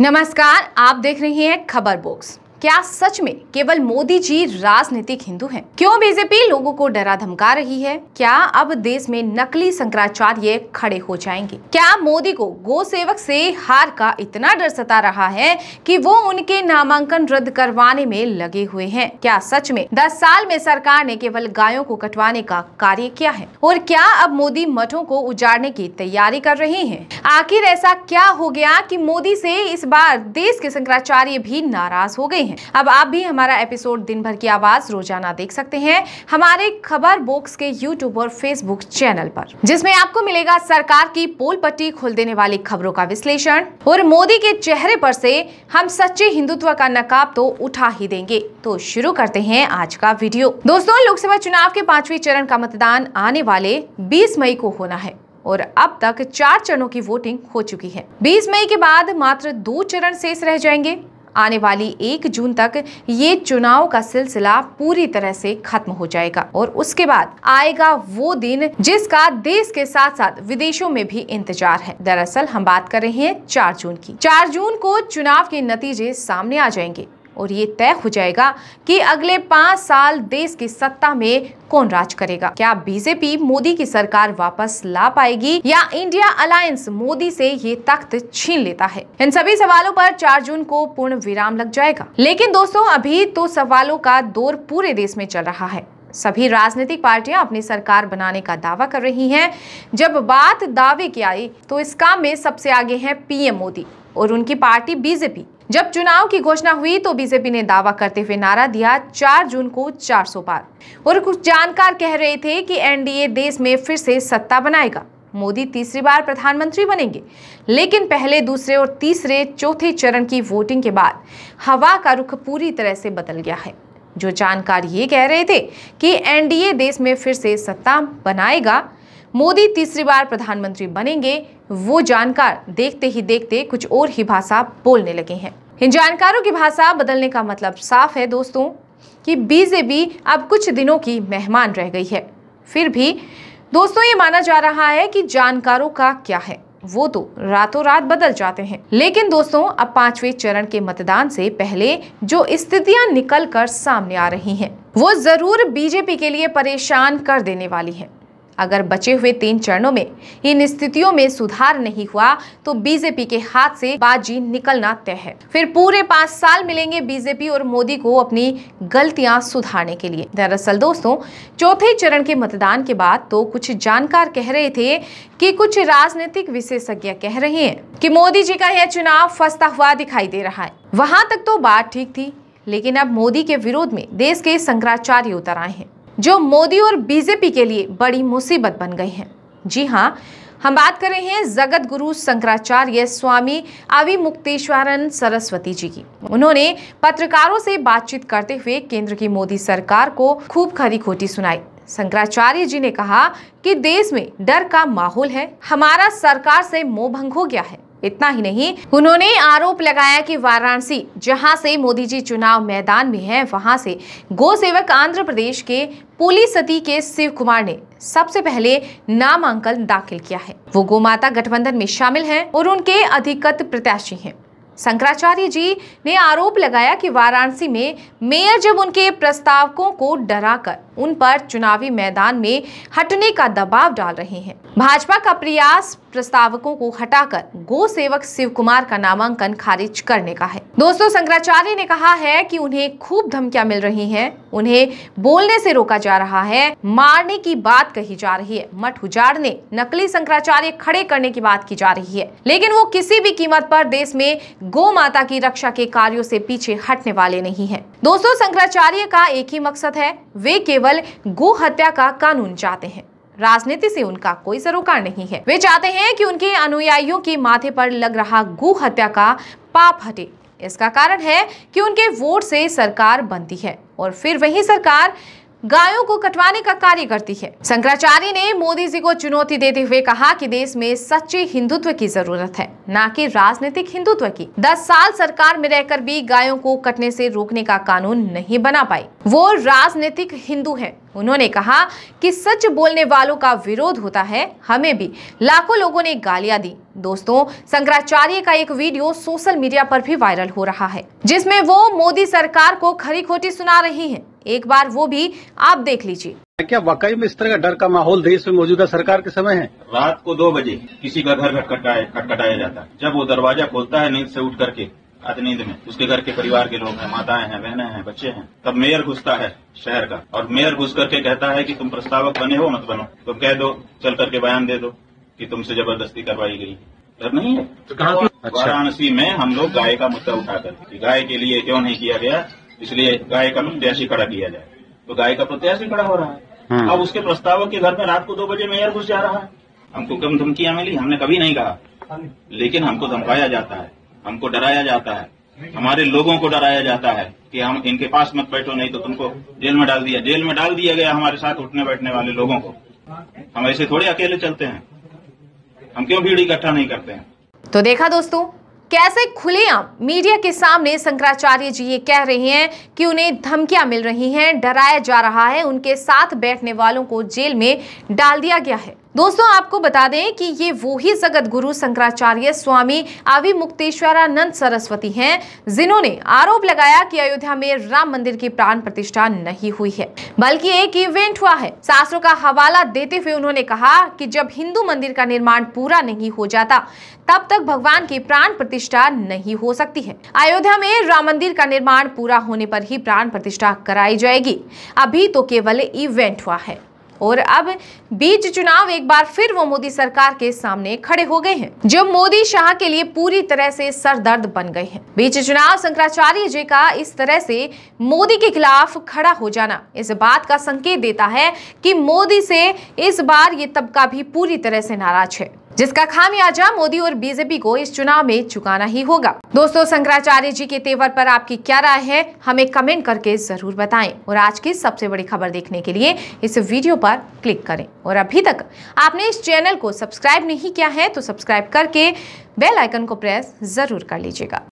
नमस्कार आप देख रहे हैं खबर बॉक्स क्या सच में केवल मोदी जी राजनीतिक हिंदू हैं? क्यों बीजेपी लोगों को डरा धमका रही है क्या अब देश में नकली शंकराचार्य खड़े हो जाएंगे क्या मोदी को गो सेवक से हार का इतना डर सता रहा है कि वो उनके नामांकन रद्द करवाने में लगे हुए हैं? क्या सच में दस साल में सरकार ने केवल गायों को कटवाने का कार्य किया है और क्या अब मोदी मठों को उजाड़ने की तैयारी कर रहे हैं आखिर ऐसा क्या हो गया की मोदी ऐसी इस बार देश के शंकराचार्य भी नाराज हो गए हैं अब आप भी हमारा एपिसोड दिन भर की आवाज रोजाना देख सकते हैं हमारे खबर बॉक्स के यूट्यूब और फेसबुक चैनल पर जिसमें आपको मिलेगा सरकार की पोल पट्टी खोल देने वाली खबरों का विश्लेषण और मोदी के चेहरे पर से हम सच्चे हिंदुत्व का नकाब तो उठा ही देंगे तो शुरू करते हैं आज का वीडियो दोस्तों लोकसभा चुनाव के पांचवें चरण का मतदान आने वाले बीस मई को होना है और अब तक चार चरणों की वोटिंग हो चुकी है 20 मई के बाद मात्र दो चरण शेष रह जाएंगे आने वाली एक जून तक ये चुनाव का सिलसिला पूरी तरह से खत्म हो जाएगा और उसके बाद आएगा वो दिन जिसका देश के साथ साथ विदेशों में भी इंतजार है दरअसल हम बात कर रहे हैं चार जून की चार जून को चुनाव के नतीजे सामने आ जाएंगे और ये तय हो जाएगा कि अगले पांच साल देश की सत्ता में कौन राज करेगा क्या बीजेपी मोदी की सरकार वापस ला पाएगी या इंडिया अलायंस मोदी से ये तख्त छीन लेता है इन सभी सवालों पर 4 जून को पूर्ण विराम लग जाएगा लेकिन दोस्तों अभी तो सवालों का दौर पूरे देश में चल रहा है सभी राजनीतिक पार्टियां अपनी सरकार बनाने का दावा कर रही हैं जब बात दावे की आई तो इस काम में सबसे आगे हैं पीएम मोदी और उनकी पार्टी बीजेपी जब चुनाव की घोषणा हुई तो बीजेपी ने दावा करते हुए नारा दिया 4 जून को 400 पार और कुछ जानकार कह रहे थे कि एनडीए देश में फिर से सत्ता बनाएगा मोदी तीसरी बार प्रधानमंत्री बनेंगे लेकिन पहले दूसरे और तीसरे चौथे चरण की वोटिंग के बाद हवा का रुख पूरी तरह से बदल गया है जो जानकार ये कह रहे थे कि एनडीए देश में फिर से सत्ता बनाएगा मोदी तीसरी बार प्रधानमंत्री बनेंगे वो जानकार देखते ही देखते कुछ और ही भाषा बोलने लगे हैं इन जानकारों की भाषा बदलने का मतलब साफ है दोस्तों कि बीजेपी अब कुछ दिनों की मेहमान रह गई है फिर भी दोस्तों ये माना जा रहा है कि जानकारों का क्या है वो तो रातों रात बदल जाते हैं लेकिन दोस्तों अब पांचवें चरण के मतदान से पहले जो स्थितियां निकल कर सामने आ रही हैं, वो जरूर बीजेपी के लिए परेशान कर देने वाली हैं। अगर बचे हुए तीन चरणों में इन स्थितियों में सुधार नहीं हुआ तो बीजेपी के हाथ से बाजी निकलना तय है फिर पूरे पाँच साल मिलेंगे बीजेपी और मोदी को अपनी गलतियां सुधारने के लिए दरअसल दोस्तों चौथे चरण के मतदान के बाद तो कुछ जानकार कह रहे थे कि कुछ राजनीतिक विशेषज्ञ कह रहे हैं कि मोदी जी का यह चुनाव फंसता हुआ दिखाई दे रहा है वहां तक तो बात ठीक थी लेकिन अब मोदी के विरोध में देश के शंकराचार्य उतर आए हैं जो मोदी और बीजेपी के लिए बड़ी मुसीबत बन गई हैं जी हाँ हम बात कर रहे हैं जगत गुरु शंकराचार्य स्वामी मुक्तेश्वरन सरस्वती जी की उन्होंने पत्रकारों से बातचीत करते हुए केंद्र की मोदी सरकार को खूब खरी खोटी सुनाई शंकराचार्य जी ने कहा कि देश में डर का माहौल है हमारा सरकार से मोह भंग हो गया है इतना ही नहीं उन्होंने आरोप लगाया कि वाराणसी जहां से मोदी जी चुनाव मैदान में हैं वहां से गोसेवक आंध्र प्रदेश के पुलिस सती के शिव कुमार ने सबसे पहले नामांकन दाखिल किया है वो गोमाता गठबंधन में शामिल हैं और उनके अधिकत प्रत्याशी हैं शंकराचार्य जी ने आरोप लगाया कि वाराणसी में मेयर जब उनके प्रस्तावकों को डराकर उन पर चुनावी मैदान में हटने का दबाव डाल रहे हैं भाजपा का प्रयास प्रस्तावकों को हटाकर गो सेवक शिव कुमार का नामांकन खारिज करने का है दोस्तों शंकराचार्य ने कहा है कि उन्हें खूब धमकियां मिल रही हैं, उन्हें बोलने से रोका जा रहा है मारने की बात कही जा रही है मठ उजाड़ने नकली शंकराचार्य खड़े करने की बात की जा रही है लेकिन वो किसी भी कीमत पर देश में गो माता की रक्षा के कार्यो से पीछे हटने वाले नहीं है दोस्तों शंकराचार्य का एक ही मकसद है वे केवल केवल गो हत्या का कानून चाहते हैं राजनीति से उनका कोई सरोकार नहीं है वे चाहते हैं कि उनके अनुयायियों के माथे पर लग रहा गो हत्या का पाप हटे इसका कारण है कि उनके वोट से सरकार बनती है और फिर वही सरकार गायों को कटवाने का कार्य करती है शंकराचार्य ने मोदी जी को चुनौती देते हुए कहा कि देश में सच्चे हिंदुत्व की जरूरत है न कि राजनीतिक हिंदुत्व की दस साल सरकार में रहकर भी गायों को कटने से रोकने का कानून नहीं बना पाई वो राजनीतिक हिंदू हैं। उन्होंने कहा कि सच बोलने वालों का विरोध होता है हमें भी लाखों लोगों ने गालियां दी दोस्तों शंकराचार्य का एक वीडियो सोशल मीडिया पर भी वायरल हो रहा है जिसमें वो मोदी सरकार को खरी खोटी सुना रही हैं। एक बार वो भी आप देख लीजिए क्या वाकई में इस तरह का डर का माहौल देश में मौजूदा सरकार के समय है रात को दो बजे किसी का घर खटखटाया जाता है जब वो दरवाजा खोलता है नींद से उठ करके नींद में उसके घर के परिवार के लोग हैं माताएं हैं बहने हैं बच्चे हैं तब मेयर घुसता है शहर का और मेयर घुस करके कहता है कि तुम प्रस्तावक बने हो मत बनो तुम तो कह दो चल करके बयान दे दो कि तुमसे जबरदस्ती करवाई गई डर नहीं है तो वाराणसी में हम लोग गाय का मुद्दा उठा कर गाय के लिए क्यों नहीं किया गया इसलिए गाय का प्रत्याशी खड़ा किया जाए तो गाय का प्रत्याशी खड़ा हो रहा है हाँ। अब उसके प्रस्तावक के घर में रात को दो बजे मेयर घुस जा रहा है हमको कम धमकियां मिली हमने कभी नहीं कहा लेकिन हमको धमकाया जाता है हमको डराया जाता है हमारे लोगों को डराया जाता है कि हम इनके पास मत बैठो नहीं तो तुमको जेल में डाल दिया जेल में डाल दिया गया हमारे साथ उठने बैठने वाले लोगों को हम ऐसे थोड़े अकेले चलते हैं हम क्यों भीड़ इकट्ठा नहीं करते हैं तो देखा दोस्तों कैसे खुलेआम मीडिया के सामने शंकराचार्य जी ये कह रहे हैं कि उन्हें धमकियां मिल रही हैं डराया जा रहा है उनके साथ बैठने वालों को जेल में डाल दिया गया है दोस्तों आपको बता दें कि ये वो ही जगत गुरु शंकराचार्य स्वामी आवि मुक्तेश्वरानंद सरस्वती हैं जिन्होंने आरोप लगाया कि अयोध्या में राम मंदिर की प्राण प्रतिष्ठा नहीं हुई है बल्कि एक इवेंट हुआ है शास्त्रों का हवाला देते हुए उन्होंने कहा कि जब हिंदू मंदिर का निर्माण पूरा नहीं हो जाता तब तक भगवान की प्राण प्रतिष्ठा नहीं हो सकती है अयोध्या में राम मंदिर का निर्माण पूरा होने पर ही प्राण प्रतिष्ठा कराई जाएगी अभी तो केवल इवेंट हुआ है और अब बीच चुनाव एक बार फिर वो मोदी सरकार के सामने खड़े हो गए हैं जो मोदी शाह के लिए पूरी तरह से सरदर्द बन गए हैं बीच चुनाव शंकराचार्य जी का इस तरह से मोदी के खिलाफ खड़ा हो जाना इस बात का संकेत देता है कि मोदी से इस बार ये तबका भी पूरी तरह से नाराज है जिसका खामियाजा मोदी और बीजेपी को इस चुनाव में चुकाना ही होगा दोस्तों शंकराचार्य जी के तेवर पर आपकी क्या राय है हमें कमेंट करके जरूर बताएं और आज की सबसे बड़ी खबर देखने के लिए इस वीडियो पर क्लिक करें और अभी तक आपने इस चैनल को सब्सक्राइब नहीं किया है तो सब्सक्राइब करके बेल आइकन को प्रेस जरूर कर लीजिएगा